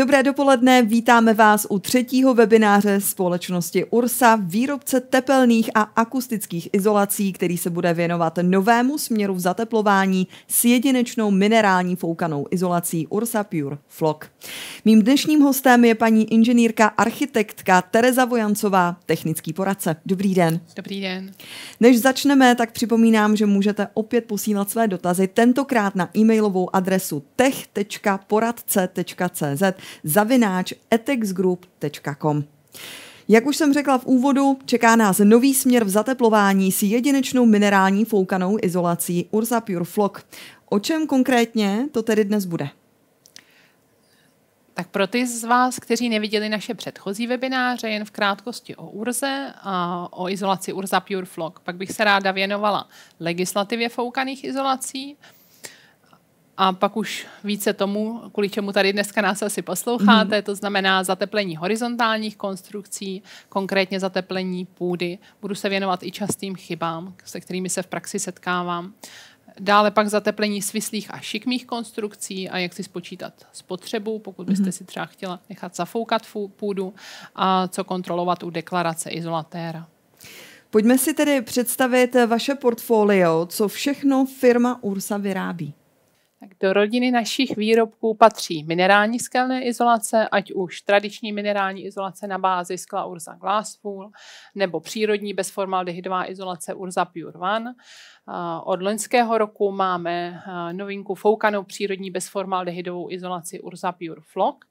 Dobré dopoledne, vítáme vás u třetího webináře společnosti Ursa, výrobce tepelných a akustických izolací, který se bude věnovat novému směru v zateplování s jedinečnou minerální foukanou izolací Ursa Pure Flock. Mým dnešním hostem je paní inženýrka architektka Tereza Vojancová, technický poradce. Dobrý den. Dobrý den. Než začneme, tak připomínám, že můžete opět posílat své dotazy, tentokrát na e-mailovou adresu tech.poradce.cz zavináč etexgroup.com. Jak už jsem řekla v úvodu, čeká nás nový směr v zateplování s jedinečnou minerální foukanou izolací Ursa Pure Flock. O čem konkrétně to tedy dnes bude? Tak pro ty z vás, kteří neviděli naše předchozí webináře, jen v krátkosti o URZE a o izolaci URZA Pure Flock, pak bych se ráda věnovala legislativě foukaných izolací, a pak už více tomu, kvůli čemu tady dneska nás asi posloucháte, mm to znamená zateplení horizontálních konstrukcí, konkrétně zateplení půdy. Budu se věnovat i častým chybám, se kterými se v praxi setkávám. Dále pak zateplení svislých a šikmých konstrukcí a jak si spočítat spotřebu, pokud byste mhm. si třeba chtěla nechat zafoukat půdu a co kontrolovat u deklarace izolatéra. Pojďme si tedy představit vaše portfolio, co všechno firma Ursa vyrábí. Tak do rodiny našich výrobků patří minerální skelné izolace, ať už tradiční minerální izolace na bázi skla Urza Glasspool, nebo přírodní bezformaldehydová izolace Urza Pure One. Od loňského roku máme novinku foukanou přírodní bezformaldehydovou izolaci Urza Pure Flock.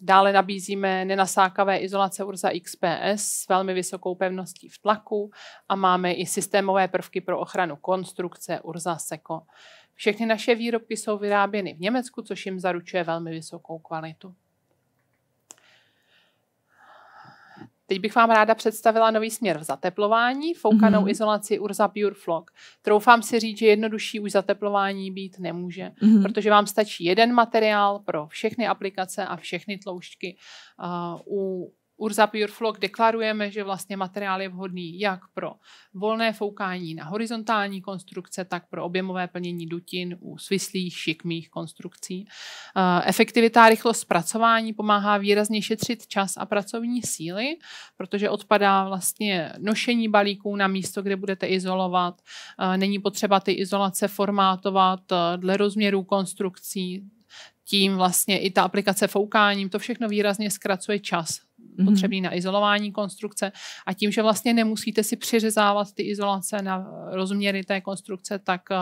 Dále nabízíme nenasákavé izolace Urza XPS s velmi vysokou pevností v tlaku a máme i systémové prvky pro ochranu konstrukce Urza Seco. Všechny naše výrobky jsou vyráběny v Německu, což jim zaručuje velmi vysokou kvalitu. Teď bych vám ráda představila nový směr v zateplování, foukanou mm-hmm. izolaci Urza Pure Flog. Troufám si říct, že jednodušší už zateplování být nemůže, mm-hmm. protože vám stačí jeden materiál pro všechny aplikace a všechny tloušťky. Uh, u Urza Pure Flock deklarujeme, že vlastně materiál je vhodný jak pro volné foukání na horizontální konstrukce, tak pro objemové plnění dutin u svislých, šikmých konstrukcí. Eh, efektivita a rychlost zpracování pomáhá výrazně šetřit čas a pracovní síly, protože odpadá vlastně nošení balíků na místo, kde budete izolovat. Eh, není potřeba ty izolace formátovat eh, dle rozměrů konstrukcí, tím vlastně i ta aplikace foukáním, to všechno výrazně zkracuje čas mm-hmm. potřebný na izolování konstrukce a tím, že vlastně nemusíte si přiřezávat ty izolace na rozměry té konstrukce, tak uh,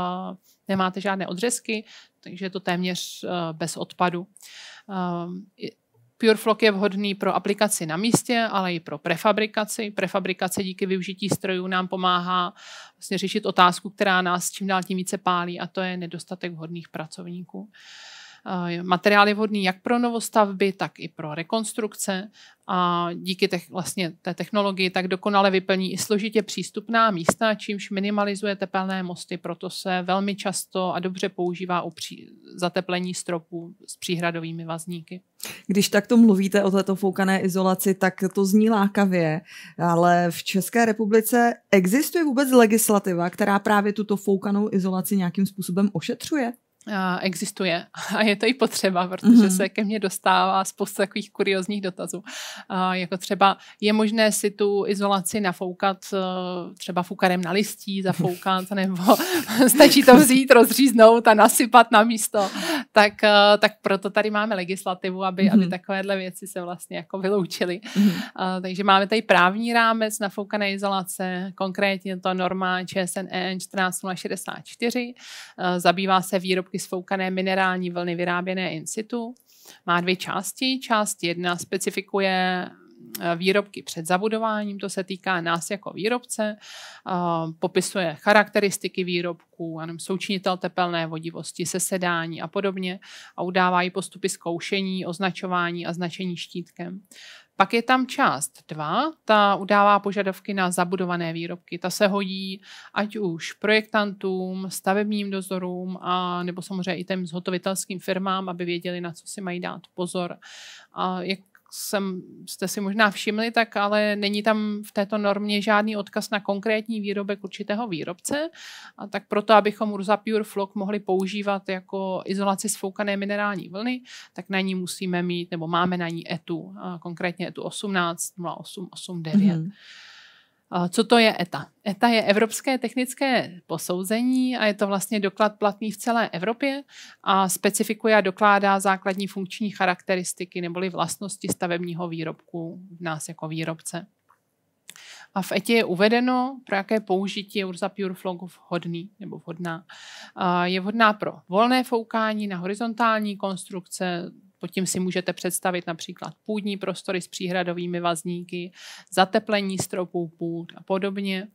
nemáte žádné odřezky, takže je to téměř uh, bez odpadu. Uh, PureFlock je vhodný pro aplikaci na místě, ale i pro prefabrikaci. Prefabrikace díky využití strojů nám pomáhá vlastně řešit otázku, která nás čím dál tím více pálí, a to je nedostatek vhodných pracovníků. Uh, Eh, materiály vhodný jak pro novostavby, tak i pro rekonstrukce a díky te- vlastně té technologii tak dokonale vyplní i složitě přístupná místa, čímž minimalizuje tepelné mosty, proto se velmi často a dobře používá u pří, zateplení stropů s příhradovými vazníky. Když takto mluvíte o této foukané izolaci, tak to zní lákavě, ale v České republice existuje vůbec legislativa, která právě tuto foukanou izolaci nějakým způsobem ošetřuje? existuje a je to i potřeba, protože mm-hmm. se ke mně dostává spousta takových kuriozních dotazů. Jako třeba je možné si tu izolaci nafoukat e, třeba fukarem na listí, zafoukat, nebo stačí to vzít, rozříznout a nasypat na místo. Tak, e, tak proto tady máme legislativu, aby, mm-hmm. aby mhm. takovéhle věci se vlastně jako vyloučily. Mm-hmm. Takže máme tady právní rámec nafoukané izolace, konkrétně to norma ČSNE 14064, e, zabývá se výrobky látky sfoukané minerální vlny vyráběné in situ. Má dvě části. Část jedna specifikuje Eh, výrobky před zabudováním, to se týká nás jako výrobce, eh, popisuje charakteristiky výrobků, součinitel tepelné vodivosti, sesedání a podobně a udává postupy zkoušení, označování a značení štítkem. Pak je tam část 2, ta udává požadavky na zabudované výrobky. Ta se hodí ať už projektantům, stavebním dozorům a nebo samozřejmě i těm zhotovitelským firmám, aby věděli, na co si mají dát pozor a jak jsem, jste si možná všimli, tak ale není tam v této normě žádný odkaz na konkrétní výrobek určitého výrobce. A tak proto, abychom Urza Pure Flock mohli používat jako izolaci sfoukané minerální vlny, tak na ní musíme mít, nebo máme na ní ETU, konkrétně ETU 18, 08, 89. Mm-hmm. Co to je ETA? ETA je Evropské technické posouzení a je to vlastně doklad platný v celé Evropě a specifikuje a dokládá základní funkční charakteristiky neboli vlastnosti stavebního výrobku v nás jako výrobce. A v ETě je uvedeno, pro jaké použití je Urza Pure Flow vhodný nebo vhodná. Je vhodná pro volné foukání na horizontální konstrukce, pod tím si můžete představit například půdní prostory s příhradovými vazníky, zateplení stropů půd a podobně.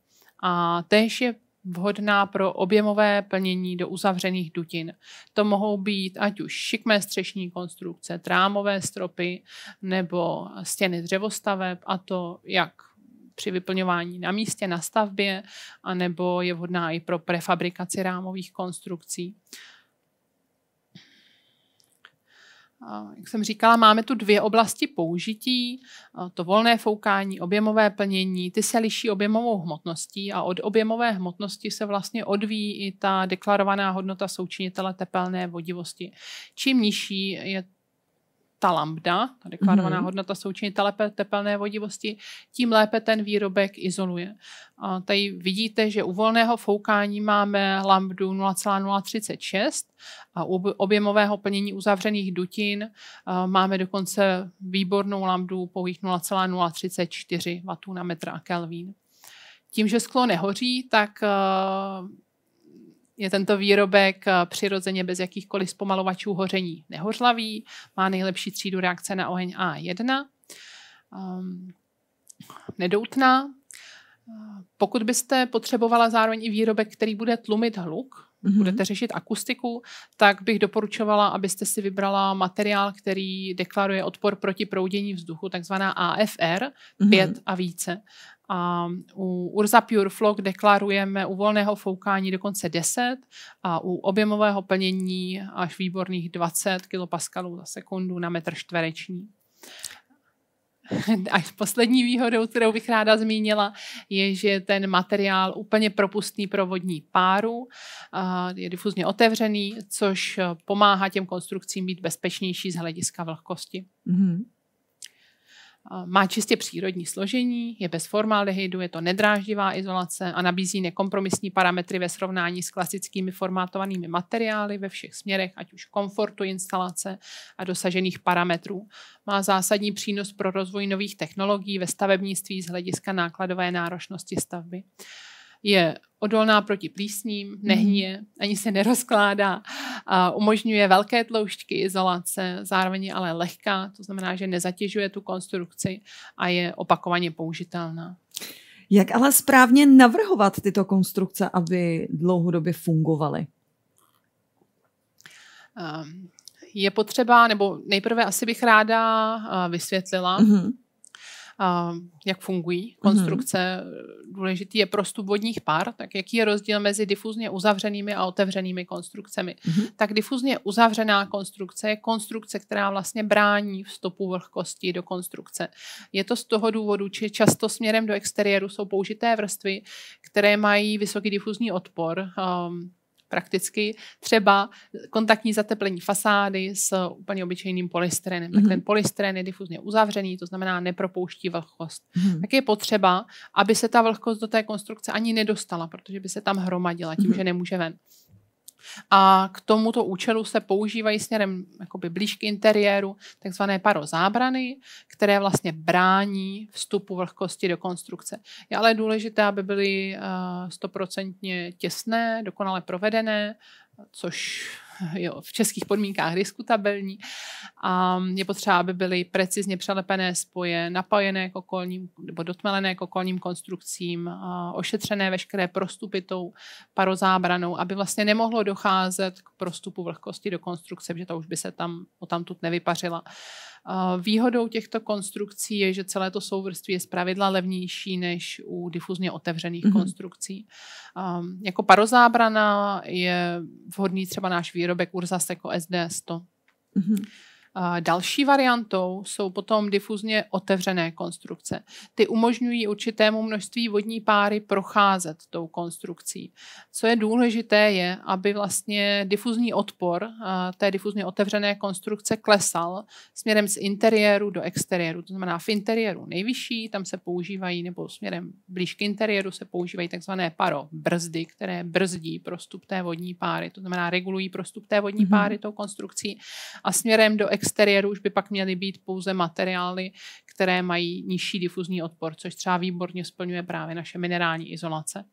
A též je vhodná pro objemové plnění do uzavřených dutin. To mohou být ať už šikmé střešní konstrukce, trámové stropy nebo stěny dřevostaveb a to jak při vyplňování na místě, na stavbě, anebo je vhodná i pro prefabrikaci rámových konstrukcí jak jsem říkala, máme tu dvě oblasti použití, to volné foukání, objemové plnění, ty se liší objemovou hmotností a od objemové hmotnosti se vlastně odvíjí i ta deklarovaná hodnota součinitele tepelné vodivosti. Čím nižší je ta lambda, ta deklarovaná mm-hmm. hodnota součinitele tepelné vodivosti, tím lépe ten výrobek izoluje. A tady vidíte, že u volného foukání máme lambdu 0,036 a u objemového plnění uzavřených dutin máme dokonce výbornou lambdu pouhých 0,034 W na metr a Kelvin. Tím, že sklo nehoří, tak je tento výrobek eh, přirozeně bez jakýchkoliv zpomalovačů hoření nehořlavý, má nejlepší třídu reakce na oheň A1, um, ehm, nedoutná. Eh, pokud byste potřebovala zároveň i výrobek, který bude tlumit hluk, mm-hmm. budete řešit akustiku, tak bych doporučovala, abyste si vybrala materiál, který deklaruje odpor proti proudění vzduchu, takzvaná AFR, mm-hmm. 5 a více a u Urza Pure Flock deklarujeme u volného foukání dokonce 10 a u objemového plnění až výborných 20 kPa za sekundu na metr čtvereční. A poslední výhodou, kterou bych ráda zmínila, je, že ten materiál úplně propustný pro vodní páru, je difuzně otevřený, což pomáhá těm konstrukcím být bezpečnější z hlediska vlhkosti. Mm-hmm. Má čistě přírodní složení, je bez formaldehydu, je to nedráždivá izolace a nabízí nekompromisní parametry ve srovnání s klasickými formátovanými materiály ve všech směrech, ať už komfortu instalace a dosažených parametrů. Má zásadní přínos pro rozvoj nových technologií ve stavebnictví z hlediska nákladové náročnosti stavby je odolná proti plísním, mhm. nehně, ani se nerozkládá, a umožňuje velké tloušťky izolace, zároveň je ale lehká, to znamená, že nezatěžuje tu konstrukci a je opakovaně použitelná. Jak ale správně navrhovat tyto konstrukce, aby dlouhodobě fungovaly? Ehm, je potřeba, nebo nejprve asi bych ráda eh, vysvětlila, mm-hmm jak fungují mhm. konstrukce. Mm-hmm. Důležitý je prostup vodních pár, tak jaký je rozdíl mezi difuzně uzavřenými a otevřenými konstrukcemi. Mm-hmm. Tak difuzně uzavřená konstrukce je konstrukce, která vlastně brání vstupu vlhkosti do konstrukce. Je to z toho důvodu, že často směrem do exteriéru jsou použité vrstvy, které mají vysoký difuzní odpor. Um, prakticky třeba kontaktní zateplení fasády s úplně obyčejným polystyrenem. Mm-hmm. Tak ten mhm. polystyren je difuzně uzavřený, to znamená nepropouští vlhkost. Mm-hmm. Tak je potřeba, aby se ta vlhkost do té konstrukce ani nedostala, protože by se tam hromadila tím, mm-hmm. že nemůže ven. A k tomuto účelu se používají směrem jakoby blíž k interiéru takzvané parozábrany, které vlastně brání vstupu vlhkosti do konstrukce. Je ale důležité, aby byly eh, stoprocentně těsné, dokonale provedené, což jo, v českých podmínkách diskutabilní a je potřeba, aby byly precizně přelepené spoje, napojené k okolním nebo dotmelené k okolním konstrukcím, ošetřené veškeré prostupy tou parozábranou, aby vlastně nemohlo docházet k prostupu vlhkosti do konstrukce, protože to už by se tam o tamtud nevypařila. Výhodou těchto konstrukcí je, že celé to souvrství je zpravidla levnější než u difuzně otevřených mm-hmm. konstrukcí. Um, jako parozábrana je vhodný třeba náš výrobek, výrobek Urzas jako SDS 100 Mm-hmm. Další variantou jsou potom difuzně otevřené konstrukce. Ty umožňují určitému množství vodní páry procházet tou konstrukcí. Co je důležité, je, aby vlastně difuzní odpor té difuzně otevřené konstrukce klesal směrem z interiéru do exteriéru. To znamená v interiéru nejvyšší, tam se používají, nebo směrem blíž k interiéru se používají takzvané paro brzdy, které brzdí prostup té vodní páry, to znamená regulují prostup té vodní mhm. páry mm-hmm. tou konstrukcí a směrem do exteriéru už by pak měly být pouze materiály, které mají nižší difuzní odpor, což třeba výborně splňuje právě naše minerální izolace.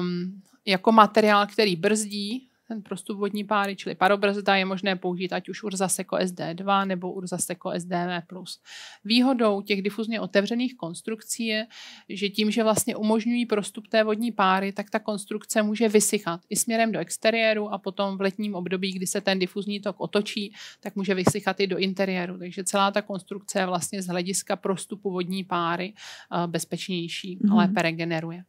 Um, jako materiál, který brzdí ten prostup vodní páry, čili parobrzda, je možné použít ať už Urzaseco SD2 nebo Urzaseco SDV+. Výhodou těch difuzně otevřených konstrukcí je, že tím, že vlastně umožňují prostup té vodní páry, tak ta konstrukce může vysychat i směrem do exteriéru a potom v letním období, kdy se ten difuzní tok otočí, tak může vysychat i do interiéru. Takže celá ta konstrukce je vlastně z hlediska prostupu vodní páry eh, bezpečnější, mm-hmm. lépe regeneruje.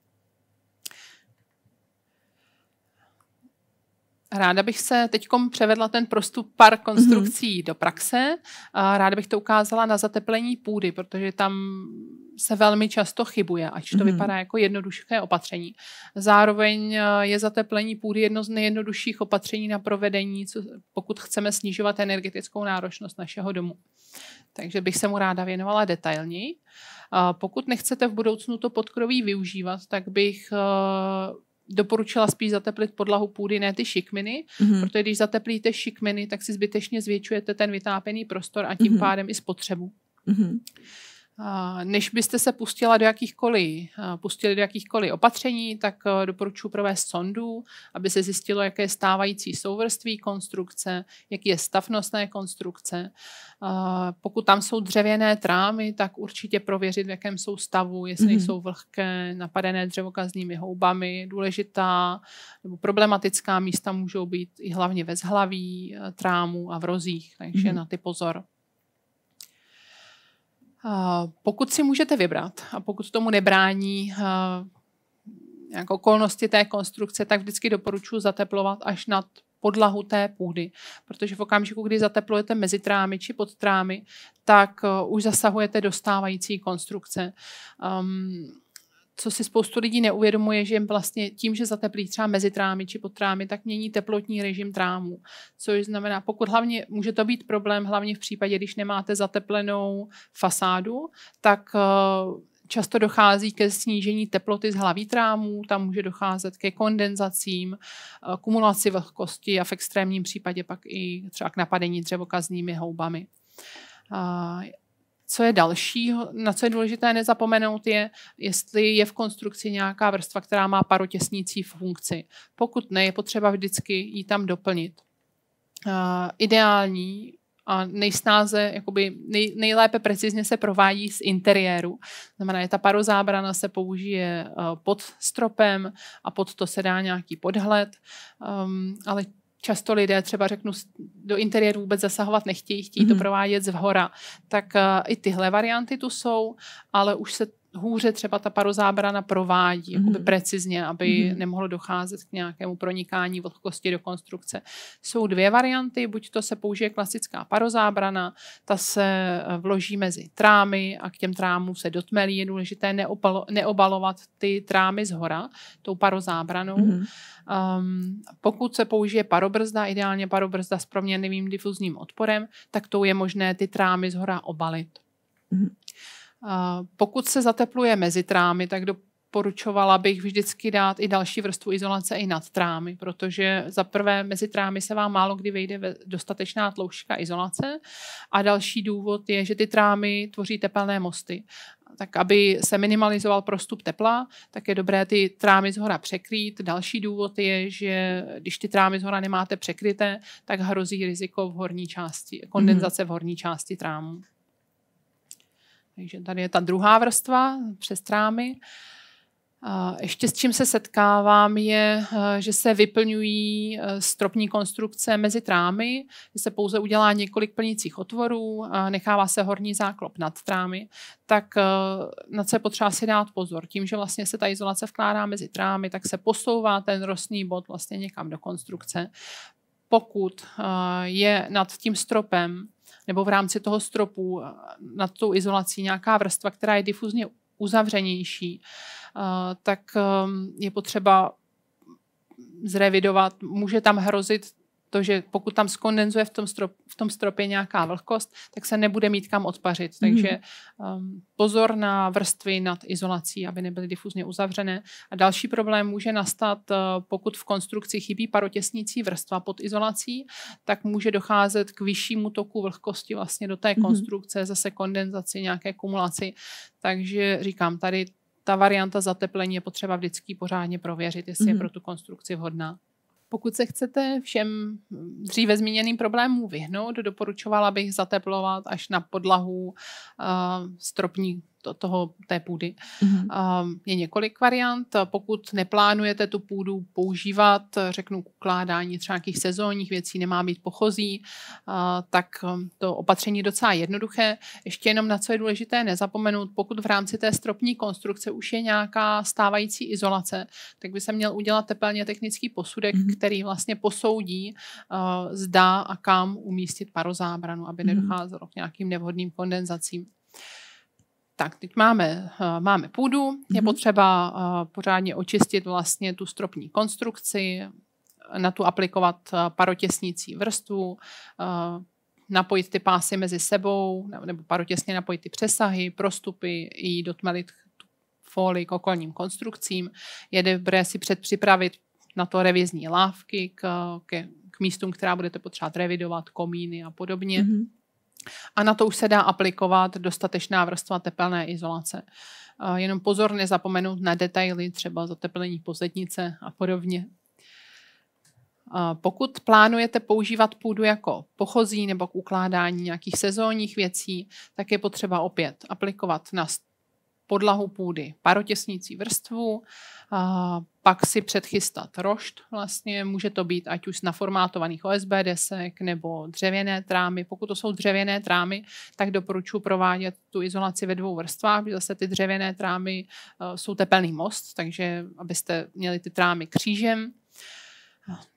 Ráda bych se teď převedla ten prostup pár konstrukcí mm-hmm. do praxe. Ráda bych to ukázala na zateplení půdy, protože tam se velmi často chybuje, ať to mm-hmm. vypadá jako jednoduché opatření. Zároveň e, je zateplení půdy jedno z nejjednodušších opatření na provedení, co, pokud chceme snižovat energetickou náročnost našeho domu. Takže bych se mu ráda věnovala detailněji. Pokud nechcete v budoucnu to podkroví využívat, tak bych e, doporučila spíš zateplit podlahu půdy, ne ty šikminy, mm-hmm. protože když zateplíte šikminy, tak si zbytečně zvětšujete ten vytápěný prostor a tím mm-hmm. pádem i spotřebu. Mm-hmm. Než byste se pustila do jakýchkoliv, pustili do jakýchkoliv opatření, tak e, doporučuji provést sondu, aby se zjistilo, jaké je stávající souvrství konstrukce, jaký je stavnostné konstrukce. Pokud tam jsou dřevěné trámy, tak určitě prověřit, v jakém jsou stavu, jestli mm-hmm. jsou vlhké, napadené dřevokaznými houbami, důležitá nebo problematická místa můžou být i hlavně ve zhlaví e, trámu a v rozích, takže mm-hmm. na ty pozor. Pokud si můžete vybrat a pokud tomu nebrání nějak okolnosti té konstrukce, tak vždycky doporučuji zateplovat až nad podlahu té půdy. Protože v okamžiku, kdy zateplujete mezi trámy či pod trámy, tak e, už zasahujete dostávající konstrukce. Um, co si spoustu lidí neuvědomuje, že jim vlastně tím, že zateplí třeba mezi trámy či pod trámy, tak mění teplotní režim trámů. Což znamená, pokud hlavně může to být problém, hlavně v případě, když nemáte zateplenou fasádu, tak eh, často dochází ke snížení teploty z hlaví trámů, tam může docházet ke kondenzacím, eh, kumulaci vlhkosti a v extrémním případě pak i třeba k napadení dřevokazními houbami. Eh, co je dalšího, na co je důležité nezapomenout, je, jestli je v konstrukci nějaká vrstva, která má parotěsnící funkci. Pokud ne, je potřeba vždycky ji tam doplnit. Uh, ideální a nejsnáze, jakoby nej, nejlépe precizně se provádí z interiéru. Znamená, je ta parozábrana se použije eh, pod stropem a pod to se dá nějaký podhled, um, ale často lidé třeba řeknu do interiéru vůbec zasahovat nechtějí, chtějí mm-hmm. to mhm. provádět z hora, tak uh, i tyhle varianty tu jsou, ale už se hůře třeba ta parozábrana provádí mm. hmm precizně, aby mm. nemohlo docházet k nějakému pronikání vlhkosti do konstrukce. Jsou dvě varianty, buď to se použije klasická parozábrana, ta se eh, vloží mezi trámy a k těm trámům se dotmelí. Je důležité neopalo, neobalovat ty trámy z hora tou parozábranou. Mm. Um, pokud se použije parobrzda, ideálně parobrzda s proměnlivým difuzním odporem, tak tou je možné ty trámy z hora obalit. Mm. Pokud se zatepluje mezi trámy, tak doporučovala bych vždycky dát i další vrstvu izolace i nad trámy, protože za prvé mezi trámy se vám málo kdy vejde dostatečná tloušťka izolace a další důvod je, že ty trámy tvoří tepelné mosty tak aby se minimalizoval prostup tepla, tak je dobré ty trámy z hora překrýt. Další důvod je, že když ty trámy z hora nemáte překryté, tak hrozí riziko v horní části, mhm. kondenzace v horní části trámu. Takže tady je ta druhá vrstva přes trámy. Ještě s čím se setkávám je, e, že se vyplňují e, stropní konstrukce mezi trámy, že se pouze udělá několik plnících otvorů, a nechává se horní záklop nad trámy, tak e, na co je potřeba si dát pozor. Tím, že vlastně se ta izolace vkládá mezi trámy, tak se posouvá ten rostný bod vlastně někam do konstrukce. Pokud je nad tím stropem nebo v rámci toho stropu eh, nad tou izolací nějaká vrstva, která je difuzně uzavřenější, eh, tak ehm, je potřeba zrevidovat. Může tam hrozit to, že pokud tam skondenzuje v tom, strop, v tom stropě nějaká vlhkost, tak se nebude mít kam odpařit. Mm. Takže um, pozor na vrstvy nad izolací, aby nebyly difuzně uzavřené. A další problém může nastat, uh, pokud v konstrukci chybí parotěsnící vrstva pod izolací, tak může docházet k vyššímu toku vlhkosti vlastně do té mhm. konstrukce, zase kondenzaci, nějaké kumulaci. Takže říkám, tady ta varianta zateplení je potřeba vždycky pořádně prověřit, jestli mm. je mhm. pro tu konstrukci vhodná. Pokud se chcete všem dříve zmíněným problémům vyhnout, doporučovala bych zateplovat až na podlahu uh, eh, stropní toho, té půdy. Mm-hmm. Ehm, je několik variant. Pokud neplánujete tu půdu používat, řeknu k ukládání třeba nějakých sezónních věcí, nemá být pochozí, eh, tak ehm, to opatření je docela jednoduché. Ještě jenom na co je důležité nezapomenout, pokud v rámci té stropní konstrukce už je nějaká stávající izolace, tak by se měl udělat tepelně technický posudek, mm-hmm. který vlastně posoudí, eh, zda a kam umístit parozábranu, aby mm-hmm. nedocházelo k nějakým nevhodným kondenzacím tak teď máme, eh, máme půdu, je mhm. potřeba eh, pořádně očistit vlastně tu stropní konstrukci, na tu aplikovat eh, parotěsnící vrstvu, napojit ty pásy mezi sebou, nebo parotěsně napojit ty přesahy, prostupy, i dotmelit folii k okolním konstrukcím. Je dobré si předpřipravit na to revizní lávky k, k, k místům, která budete potřebovat revidovat, komíny a podobně. Mm-hmm a na to už se dá aplikovat dostatečná vrstva tepelné izolace. Jenom pozor nezapomenout na detaily, třeba zateplení pozednice a podobně. Pokud plánujete používat půdu jako pochozí nebo k ukládání nějakých sezónních věcí, tak je potřeba opět aplikovat na podlahu půdy parotěsnící vrstvu, a pak si předchystat rošt vlastně, může to být ať už z naformátovaných OSB desek nebo dřevěné trámy. Pokud to jsou dřevěné trámy, tak doporučuji provádět tu izolaci ve dvou vrstvách, protože zase ty dřevěné trámy e, jsou tepelný most, takže abyste měli ty trámy křížem,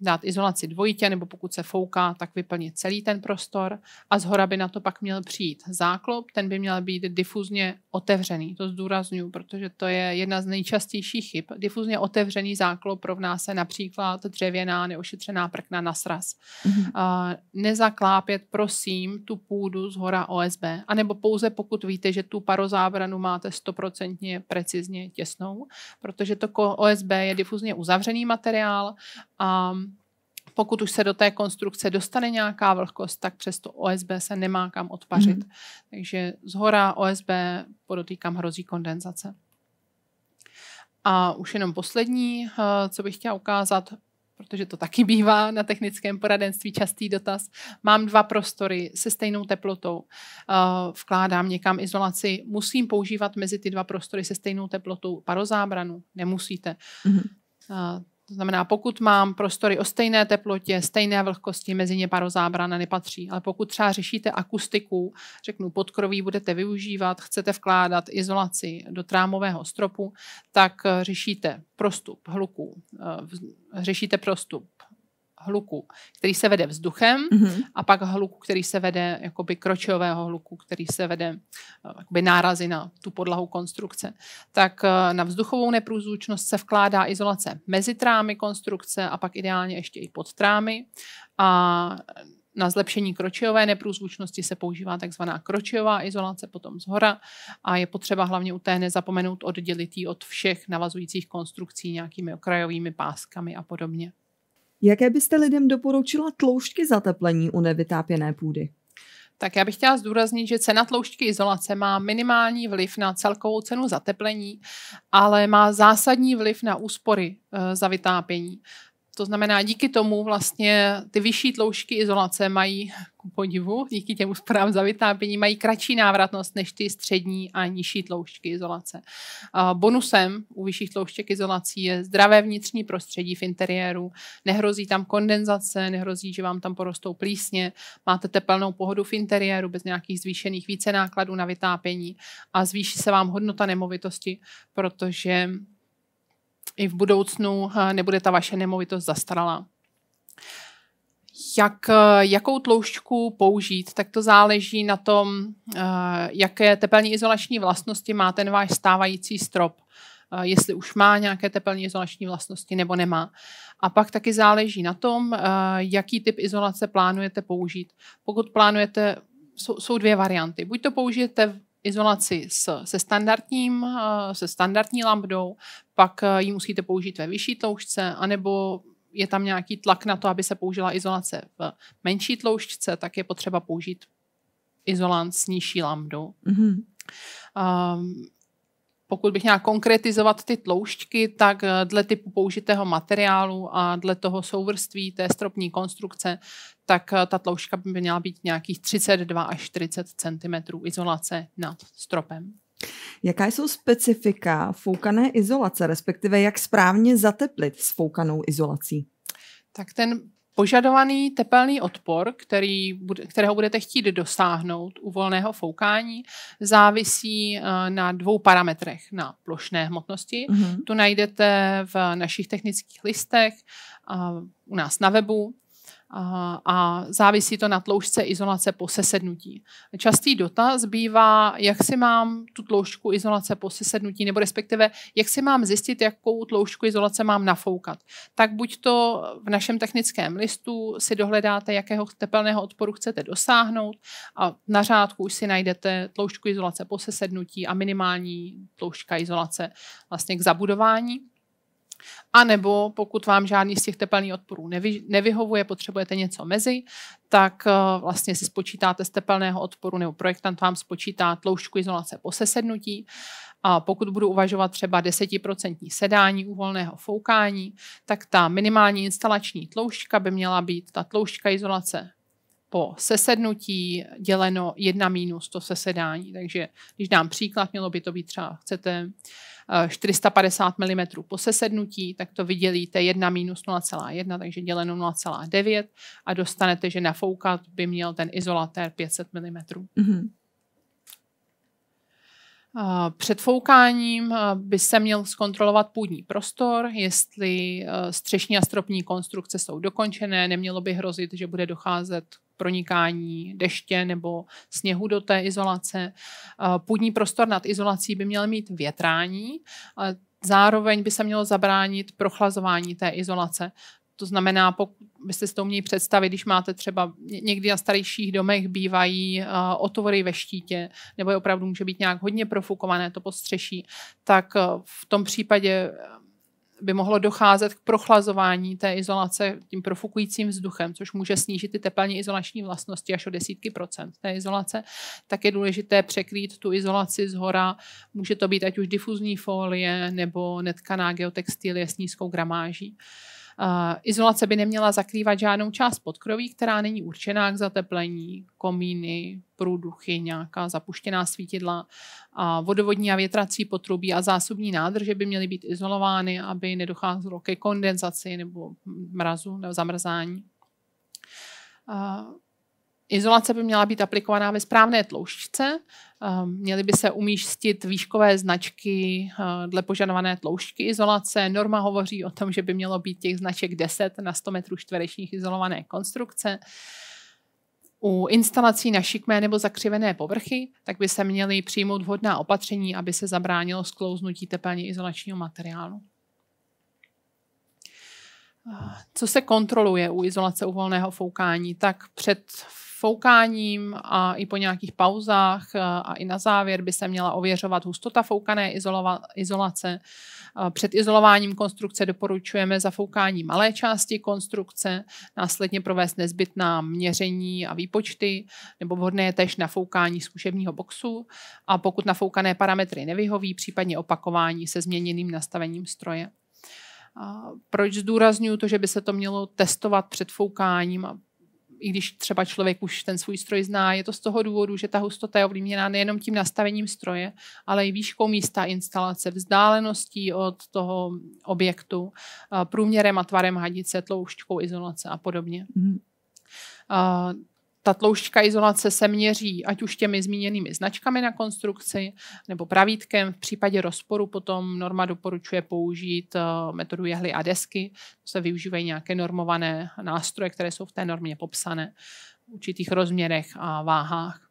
dát izolaci dvojitě, nebo pokud se fouká, tak vyplnit celý ten prostor. A z hora by na to pak měl přijít záklop, ten by měl být difuzně otevřený. To zdůraznuju, protože to je jedna z nejčastějších chyb. Difuzně otevřený záklop rovná se například dřevěná neošetřená prkna na sraz. Mm-hmm. Nezaklápět, prosím, tu půdu z hora OSB, anebo pouze pokud víte, že tu parozábranu máte stoprocentně precizně těsnou, protože to OSB je difuzně uzavřený materiál a pokud už se do té konstrukce dostane nějaká vlhkost, tak přesto OSB se nemá kam odpařit. Mm-hmm. Takže z hora OSB, podotýkám, hrozí kondenzace. A už jenom poslední, eh, co bych chtěla ukázat, protože to taky bývá na technickém poradenství častý dotaz. Mám dva prostory se stejnou teplotou. Eh, vkládám někam izolaci. Musím používat mezi ty dva prostory se stejnou teplotou parozábranu? Nemusíte. Mm-hmm to znamená, pokud mám prostory o stejné teplotě, stejné vlhkosti, mezi ně parozábrana nepatří. Ale pokud třeba řešíte akustiku, řeknu podkroví budete využívat, chcete vkládat izolaci do trámového stropu, tak eh, řešíte prostup hluku, eh, řešíte prostup hluku, který se vede vzduchem mm-hmm. a pak hluku, který se vede jakoby kročového hluku, který se vede eh, jakoby nárazy na tu podlahu konstrukce. Tak eh, na vzduchovou neprůzvučnost se vkládá izolace mezi trámy konstrukce a pak ideálně ještě i pod trámy a na zlepšení kročiové neprůzvučnosti se používá takzvaná kročiová izolace, potom zhora a je potřeba hlavně u té nezapomenout oddělit od všech navazujících konstrukcí nějakými okrajovými páskami a podobně. Jaké byste lidem doporučila tloušťky zateplení u nevytápěné půdy? Tak já bych chtěla zdůraznit, že cena tloušťky izolace má minimální vliv na celkovou cenu zateplení, ale má zásadní vliv na úspory eh, za vytápění. To znamená, díky tomu vlastně ty vyšší tloušky izolace mají, ku podivu, díky těm úsporám za vytápění, mají kratší návratnost než ty střední a nižší tloušťky izolace. Bonusem u vyšších tloušťek izolací je zdravé vnitřní prostředí v interiéru. Nehrozí tam kondenzace, nehrozí, že vám tam porostou plísně, máte teplnou pohodu v interiéru bez nějakých zvýšených více nákladů na vytápění a zvýší se vám hodnota nemovitosti, protože i v budoucnu eh, nebude ta vaše nemovitost zastaralá. Jak, eh, jakou tloušťku použít, tak to záleží na tom, eh, jaké tepelně izolační vlastnosti má ten váš stávající strop. Jestli už má nějaké tepelně izolační vlastnosti nebo nemá. A pak taky záleží na tom, jaký typ izolace plánujete použít. Pokud plánujete, jsou, jsou dvě varianty. Buď to použijete izolaci s, se, standardním, eh, se standardní lambdou, pak eh, ji musíte použít ve vyšší tloušťce, anebo je tam nějaký tlak na to, aby se použila izolace v menší tloušťce, tak je potřeba použít izolant s nižší lambdou. Mm-hmm. Ehm, um, pokud bych měla konkretizovat ty tloušťky, tak eh, dle typu použitého materiálu a dle toho souvrství té stropní konstrukce, tak eh, ta tloušťka by měla být nějakých 32 až 40 cm izolace nad stropem. Jaká jsou specifika foukané izolace, respektive jak správně zateplit s foukanou izolací? Tak ten Požadovaný tepelný odpor, který, kterého budete chtít dosáhnout u volného foukání, závisí eh, na dvou parametrech. Na plošné hmotnosti, mm-hmm. tu najdete v našich technických listech, u nás na webu, a závisí to na tloušťce izolace po sesednutí. Častý dotaz bývá, jak si mám tu tloušťku izolace po sesednutí, nebo respektive jak si mám zjistit, jakou tloušťku izolace mám nafoukat. Tak buď to v našem technickém listu si dohledáte, jakého tepelného odporu chcete dosáhnout a na řádku už si najdete tloušťku izolace po sesednutí a minimální tloušťka izolace vlastně k zabudování. A nebo pokud vám žádný z těch tepelných odporů nevy, nevyhovuje, potřebujete něco mezi, tak eh, vlastně si spočítáte z tepelného odporu nebo projektant vám spočítá tloušťku izolace po sesednutí. A pokud budu uvažovat třeba 10% sedání u volného foukání, tak ta minimální instalační tloušťka by měla být ta tloušťka izolace po sesednutí děleno 1 minus to sesedání. Takže když dám příklad, mělo by to být třeba, chcete 450 mm po sesednutí, tak to vydělíte 1 minus 0,1, takže děleno 0,9 a dostanete, že nafoukat by měl ten izolatér 500 mm. Mm-hmm. Před foukáním by se měl zkontrolovat půdní prostor, jestli střešní a stropní konstrukce jsou dokončené, nemělo by hrozit, že bude docházet pronikání deště nebo sněhu do té izolace. Půdní prostor nad izolací by měl mít větrání, Zároveň by se mělo zabránit prochlazování té izolace. To znamená, pokud byste si to měli představit, když máte třeba někdy na starších domech bývají uh, otvory ve štítě, nebo je opravdu může být nějak hodně profukované to postřeší, tak uh, v tom případě eh, by mohlo docházet k prochlazování té izolace tím profukujícím vzduchem, což může snížit ty teplně izolační vlastnosti až o desítky procent té izolace, tak je důležité překrýt tu izolaci z hora. Může to být ať už difuzní folie nebo netkaná geotextilie s nízkou gramáží. Uh, Eh, izolace by neměla zakrývat žádnou část podkroví, která není určená k zateplení, komíny, průduchy, nějaká zapuštěná svítidla. A vodovodní a větrací potrubí a zásobní nádrže by měly být izolovány, aby nedocházelo ke kondenzaci nebo mrazu nebo zamrzání. Eh, izolace by měla být aplikovaná ve správné tloušťce Ehm, měly by se umístit výškové značky eh, dle požadované tloušťky izolace. Norma hovoří o tom, že by mělo být těch značek 10 na 100 metrů čtverečních izolované konstrukce. U instalací na šikmé nebo zakřivené povrchy, tak by se měly přijmout vhodná opatření, aby se zabránilo sklouznutí tepelně izolačního materiálu co se kontroluje u izolace u volného foukání, tak před foukáním a i po nějakých pauzách eh, a i na závěr by se měla ověřovat hustota foukané izolova, izolace. Eh, před izolováním konstrukce doporučujeme zafoukání malé části konstrukce, následně provést nezbytná měření a výpočty, nebo vhodné je tež nafoukání zkušebního boxu a pokud nafoukané parametry nevyhoví, případně opakování se změněným nastavením stroje. Proč zdůraznuju to, že by se to mělo testovat před foukáním a i když třeba člověk už ten svůj stroj zná, je to z toho důvodu, že ta hustota je ovlivněná nejenom tím nastavením stroje, ale i výškou místa instalace, vzdáleností od toho objektu, průměrem a tvarem hadice, tloušťkou izolace a podobně. Mm ta tloušťka izolace se měří ať už těmi zmíněnými značkami na konstrukci nebo pravítkem. V případě rozporu potom norma doporučuje použít eh, metodu jehly a desky. To se využívají nějaké normované nástroje, které jsou v té normě popsané v určitých rozměrech a váhách.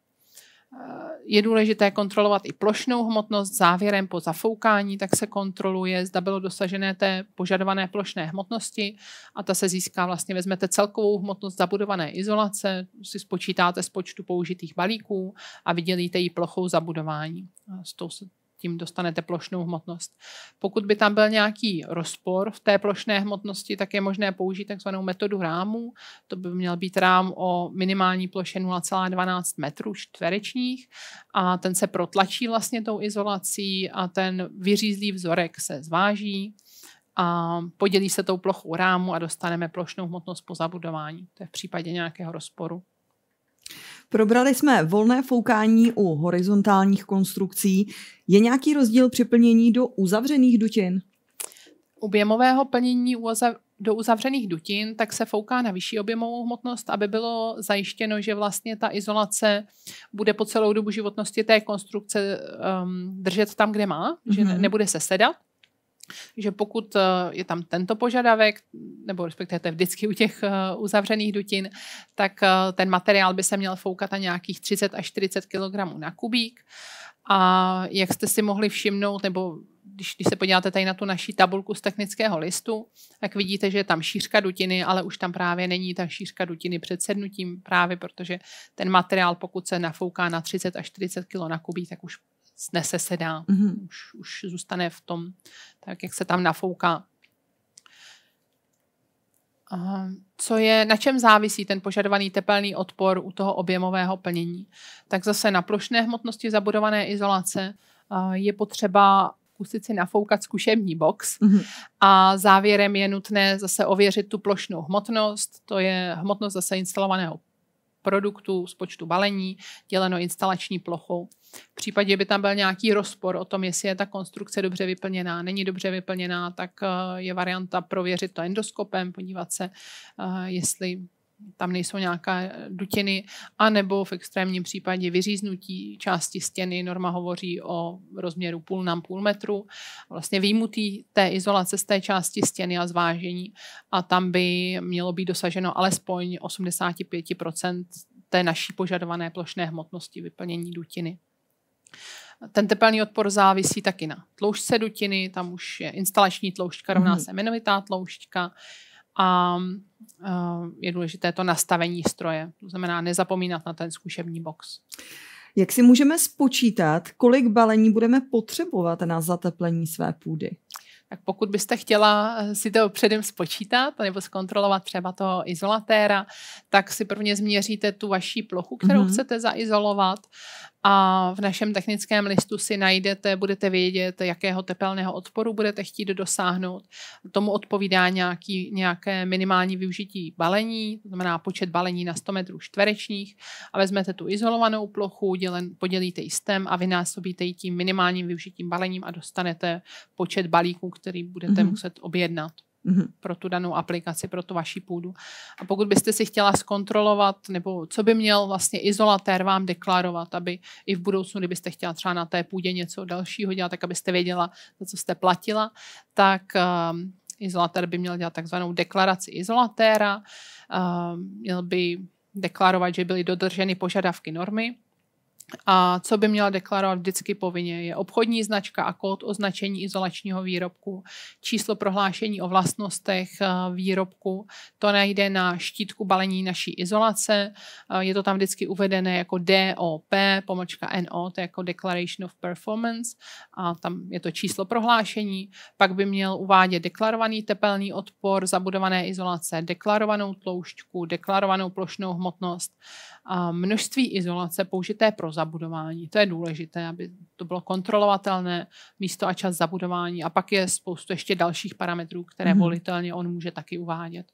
Je důležité kontrolovat i plošnou hmotnost. Závěrem po zafoukání tak se kontroluje, zda bylo dosažené té požadované plošné hmotnosti a ta se získá vlastně, vezmete celkovou hmotnost zabudované izolace, si spočítáte z počtu použitých balíků a vydělíte ji plochou zabudování. S tou se tím dostanete plošnou hmotnost. Pokud by tam byl nějaký rozpor v té plošné hmotnosti, tak je možné použít takzvanou metodu rámu. To by měl být rám o minimální ploše 0,12 metrů čtverečních a ten se protlačí vlastně tou izolací a ten vyřízlý vzorek se zváží a podělí se tou plochou rámu a dostaneme plošnou hmotnost po zabudování. To je v případě nějakého rozporu. Probrali jsme volné foukání u horizontálních konstrukcí. Je nějaký rozdíl při plnění do uzavřených dutin? Objemového plnění do uzavřených dutin tak se fouká na vyšší objemovou hmotnost, aby bylo zajištěno, že vlastně ta izolace bude po celou dobu životnosti té konstrukce um, držet tam, kde má, mm-hmm. že mhm. nebude se sedat že pokud eh, je tam tento požadavek, nebo respektive to je vždycky u těch eh, uzavřených dutin, tak eh, ten materiál by se měl foukat na nějakých 30 až 40 kg na kubík. A jak jste si mohli všimnout, nebo když, když se podíváte tady na tu naší tabulku z technického listu, tak vidíte, že je tam šířka dutiny, ale už tam právě není ta šířka dutiny před sednutím, právě protože ten materiál, pokud se nafouká na 30 až 40 kg na kubík, tak už snese se dá. Mm-hmm. Už, už zůstane v tom, tak jak se tam nafouká. Co je, na čem závisí ten požadovaný tepelný odpor u toho objemového plnění? Tak zase na plošné hmotnosti zabudované izolace je potřeba zkusit si nafoukat zkušební box mm-hmm. a závěrem je nutné zase ověřit tu plošnou hmotnost, to je hmotnost zase instalovaného produktu, z počtu balení, děleno instalační plochou. V případě by tam byl nějaký rozpor o tom, jestli je ta konstrukce dobře vyplněná, není dobře vyplněná, tak eh, je varianta prověřit to endoskopem, podívat se, eh, jestli tam nejsou nějaká eh, dutiny, anebo v extrémním případě vyříznutí části stěny. Norma hovoří o rozměru půl na půl metru. Vlastně výjimutí té izolace z té části stěny a zvážení a tam by mělo být dosaženo alespoň 85% té naší požadované plošné hmotnosti vyplnění dutiny. Ten tepelný odpor závisí taky na tloušťce dutiny, tam už je instalační tloušťka rovná mhm. se jmenovitá tloušťka a je důležité to nastavení stroje. To znamená nezapomínat na ten zkušební box. Jak si můžeme spočítat, kolik balení budeme potřebovat na zateplení své půdy? Tak pokud byste chtěla eh, si to předem spočítat nebo zkontrolovat třeba toho izolatéra, tak si prvně změříte tu vaší plochu, kterou mm-hmm. chcete zaizolovat a v našem technickém listu si najdete, budete vědět, jakého tepelného odporu budete chtít dosáhnout. Tomu odpovídá nějaký, nějaké minimální využití balení, to znamená počet balení na 100 metrů čtverečních a vezmete tu izolovanou plochu, dělen, podělíte ji stem a vynásobíte ji tím minimálním využitím balením a dostanete počet balíků, který budete mm-hmm. muset objednat mm-hmm. pro tu danou aplikaci, pro tu vaši půdu. A pokud byste si chtěla zkontrolovat, nebo co by měl vlastně izolatér vám deklarovat, aby i v budoucnu, kdybyste chtěla třeba na té půdě něco dalšího dělat, tak abyste věděla, za co jste platila, tak um, izolatér by měl dělat takzvanou deklaraci izolatéra, um, měl by deklarovat, že byly dodrženy požadavky normy, a co by měla deklarovat vždycky povinně, je obchodní značka a kód označení izolačního výrobku, číslo prohlášení o vlastnostech eh, výrobku, to najde na štítku balení naší izolace, eh, je to tam vždycky uvedené jako DOP, pomočka NO, to je jako Declaration of Performance, a tam je to číslo prohlášení, pak by měl uvádět deklarovaný tepelný odpor zabudované izolace, deklarovanou tloušťku, deklarovanou plošnou hmotnost, a množství izolace použité pro zabudování. To je důležité, aby to bylo kontrolovatelné, místo a čas zabudování. A pak je spoustu ještě dalších parametrů, které mm-hmm. volitelně on může taky uvádět.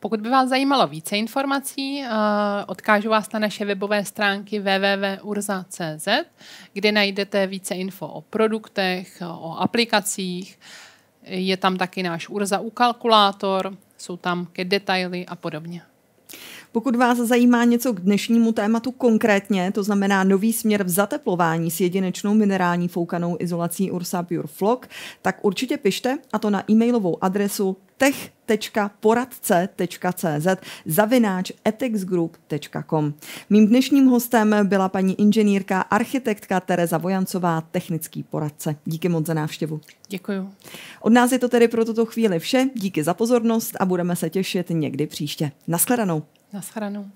Pokud by vás zajímalo více informací, eh, odkážu vás na naše webové stránky www.urza.cz, kde najdete více info o produktech, o aplikacích. Je tam taky náš Urza u kalkulátor, jsou tam ke detaily a podobně. Pokud vás zajímá něco k dnešnímu tématu konkrétně, to znamená nový směr v zateplování s jedinečnou minerální foukanou izolací Ursa Pure Flock, tak určitě pište a to na e-mailovou adresu tech.poradce.cz zavináč etexgroup.com. Mým dnešním hostem byla paní inženýrka, architektka Tereza Vojancová, technický poradce. Díky moc za návštěvu. Děkuji. Od nás je to tedy pro tuto chvíli vše. Díky za pozornost a budeme se těšit někdy příště. Naschledanou. Naschranou.